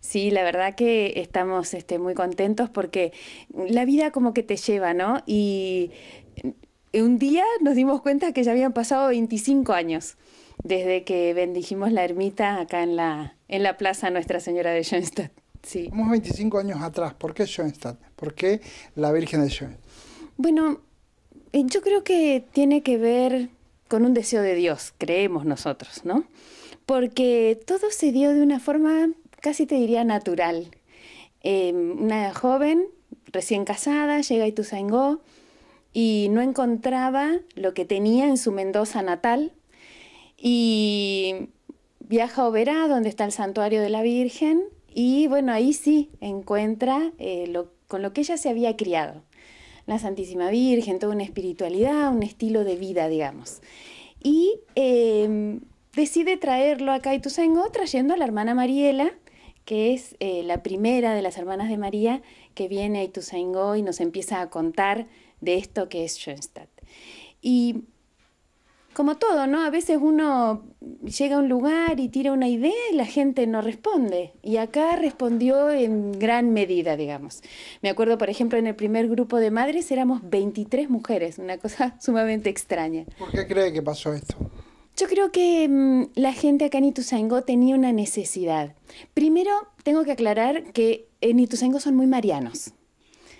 Sí, la verdad que estamos este, muy contentos porque la vida como que te lleva, ¿no? Y un día nos dimos cuenta que ya habían pasado 25 años desde que bendijimos la ermita acá en la, en la plaza Nuestra Señora de Schoenstatt. Sí. Somos 25 años atrás. ¿Por qué Schoenstatt? ¿Por qué la Virgen de Schoenstatt? Bueno, eh, yo creo que tiene que ver con un deseo de Dios, creemos nosotros, ¿no? porque todo se dio de una forma casi te diría natural. Em, una joven recién casada llega a Ituzaingó y no encontraba lo que tenía en su Mendoza natal y viaja a Oberá, donde está el santuario de la Virgen, y bueno, ahí sí encuentra eh, con lo que ella se había criado. La Santísima Virgen, toda una espiritualidad, un estilo de vida, digamos. Y em, decide traerlo acá a Ituzaingó trayendo a la hermana Mariela, que es eh, la primera de las hermanas de María que viene a Ituzaingó y nos empieza a contar de esto que es Schoenstatt. Y como todo, ¿no? A veces uno llega a un lugar y tira una idea y la gente no responde. Y acá respondió en gran medida, digamos. Me acuerdo, por ejemplo, en el primer grupo de madres éramos 23 mujeres, una cosa sumamente extraña. ¿Por qué cree que pasó esto? Yo creo que mm, la gente acá en Ituzaingó tenía una necesidad. Primero, tengo que aclarar que en Ituzaingó son muy marianos.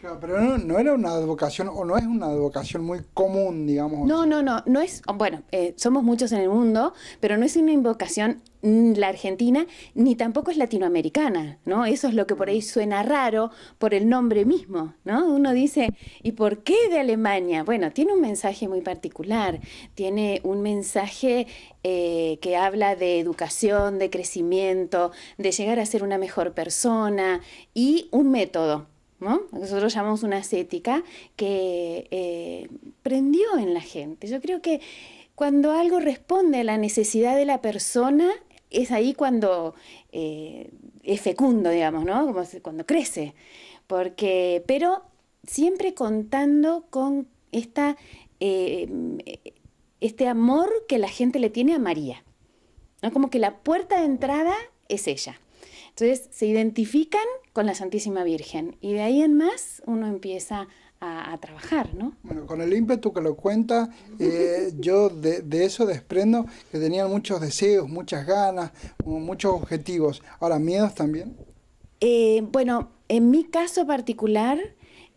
Claro, pero no, era una advocación, o no es una advocación muy común, digamos. No, no, no, no es, bueno, eh, somos muchos en el mundo, pero no es una invocación la Argentina ni tampoco es latinoamericana, ¿no? Eso es lo que por ahí mm. suena raro por el nombre mismo, ¿no? Uno dice, ¿y por qué de Alemania? Bueno, tiene un mensaje muy particular, tiene un mensaje eh, que habla de educación, de crecimiento, de llegar a ser una mejor persona y un método, ¿No? Nosotros llamamos una ascética que eh, prendió en la gente. Yo creo que cuando algo responde a la necesidad de la persona, es ahí cuando eh, es fecundo, digamos, ¿no? cuando crece. Porque, pero siempre contando con esta, eh, este amor que la gente le tiene a María. Como que la puerta de entrada es ella. Entonces se identifican con la Santísima Virgen y de ahí en más uno empieza a trabajar, ¿no? Bueno, con el ímpetu que lo cuenta, eh, yo de, eso desprendo que tenían muchos deseos, muchas ganas, muchos objetivos. Ahora, ¿miedos también? Eh, bueno, en mi caso particular,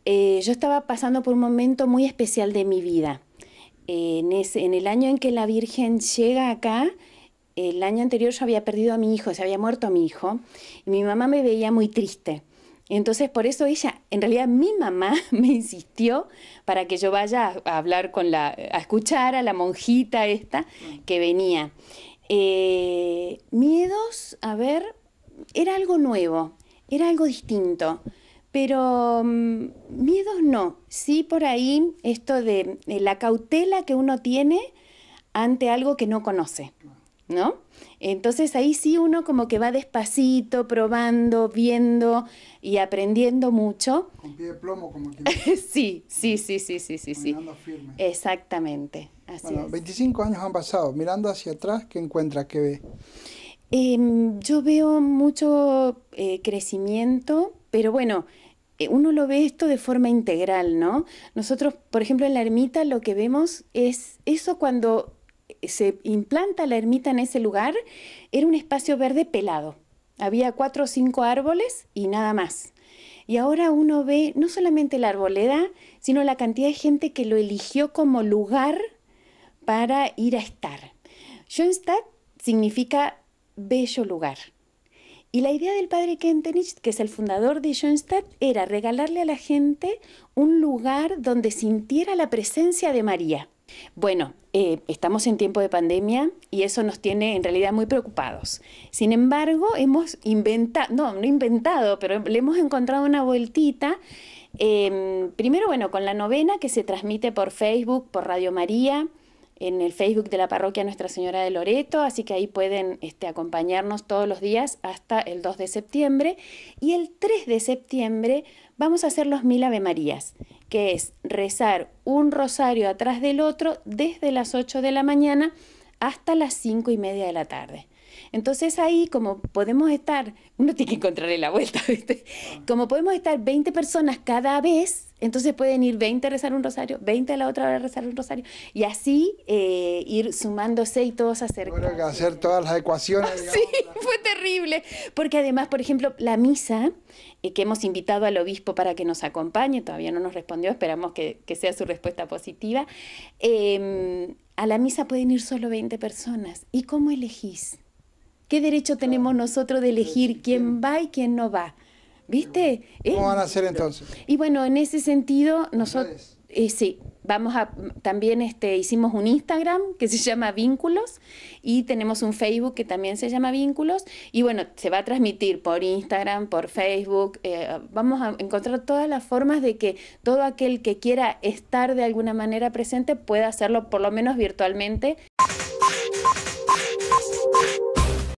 eh, yo estaba pasando por un momento muy especial de mi vida. En, ese, en el año en que la Virgen llega acá, el año anterior yo había perdido a mi hijo, se había muerto a mi hijo, y mi mamá me veía muy triste. Entonces, por eso ella, en realidad mi mamá me insistió para que yo vaya a, hablar con la, a escuchar a la monjita esta que venía. Eh, miedos, a ver, era algo nuevo, era algo distinto, pero mm, miedos no, sí por ahí esto de la cautela que uno tiene ante algo que no conoce. ¿no? Entonces ahí sí uno como que va despacito, probando, viendo y aprendiendo mucho. Con pie de plomo, como que Sí, sí, sí, sí, sí, sí. sí. Firme. Exactamente. bueno, 25 años han pasado. Mirando hacia atrás, ¿qué encuentra? ¿Qué ve? Em, yo veo mucho eh, crecimiento, pero bueno, eh, uno lo ve esto de forma integral, ¿no? Nosotros, por ejemplo, en la ermita lo que vemos es eso cuando se implanta la ermita en ese lugar, era un espacio verde pelado. Había cuatro o cinco árboles y nada más. Y ahora uno ve no solamente la arboleda, sino la cantidad de gente que lo eligió como lugar para ir a estar. Schönstatt significa bello lugar. Y la idea del padre Kentenich, que es el fundador de Schoenstatt, era regalarle a la gente un lugar donde sintiera la presencia de María. Bueno, eh, estamos en tiempo de pandemia y eso nos tiene en realidad muy preocupados. Sin embargo, hemos inventado, no, no inventado, pero le hemos encontrado una vueltita. Em, primero, bueno, con la novena que se transmite por Facebook, por Radio María en el Facebook de la parroquia Nuestra Señora de Loreto, así que ahí pueden este, acompañarnos todos los días hasta el 2 de septiembre. Y el 3 de septiembre vamos a hacer los mil Ave Marías, que es rezar un rosario atrás del otro desde las 8 de la mañana hasta las 5 y media de la tarde. Entonces ahí como podemos estar, uno tiene que encontrarle la vuelta, ¿viste? Como podemos estar 20 personas cada vez, entonces pueden ir 20 a rezar un rosario, 20 a la otra hora a rezar un rosario, y así eh, ir sumándose y todos acercándose. Bueno, que hacer todas las ecuaciones. sí, fue terrible, porque además, por ejemplo, la misa, eh, que hemos invitado al obispo para que nos acompañe, todavía no nos respondió, esperamos que, sea su respuesta positiva, em, a la misa pueden ir solo 20 personas. ¿Y cómo elegís? ¿Qué derecho tenemos nosotros de elegir quién va y quién no va? ¿Viste? ¿Cómo van a hacer entonces? Y bueno, en ese sentido, nosotros... Eh, sí, vamos a también este, hicimos un Instagram que se llama Vínculos y tenemos un Facebook que también se llama Vínculos y bueno, se va a transmitir por Instagram, por Facebook, eh, vamos a encontrar todas las formas de que todo aquel que quiera estar de alguna manera presente pueda hacerlo por lo menos virtualmente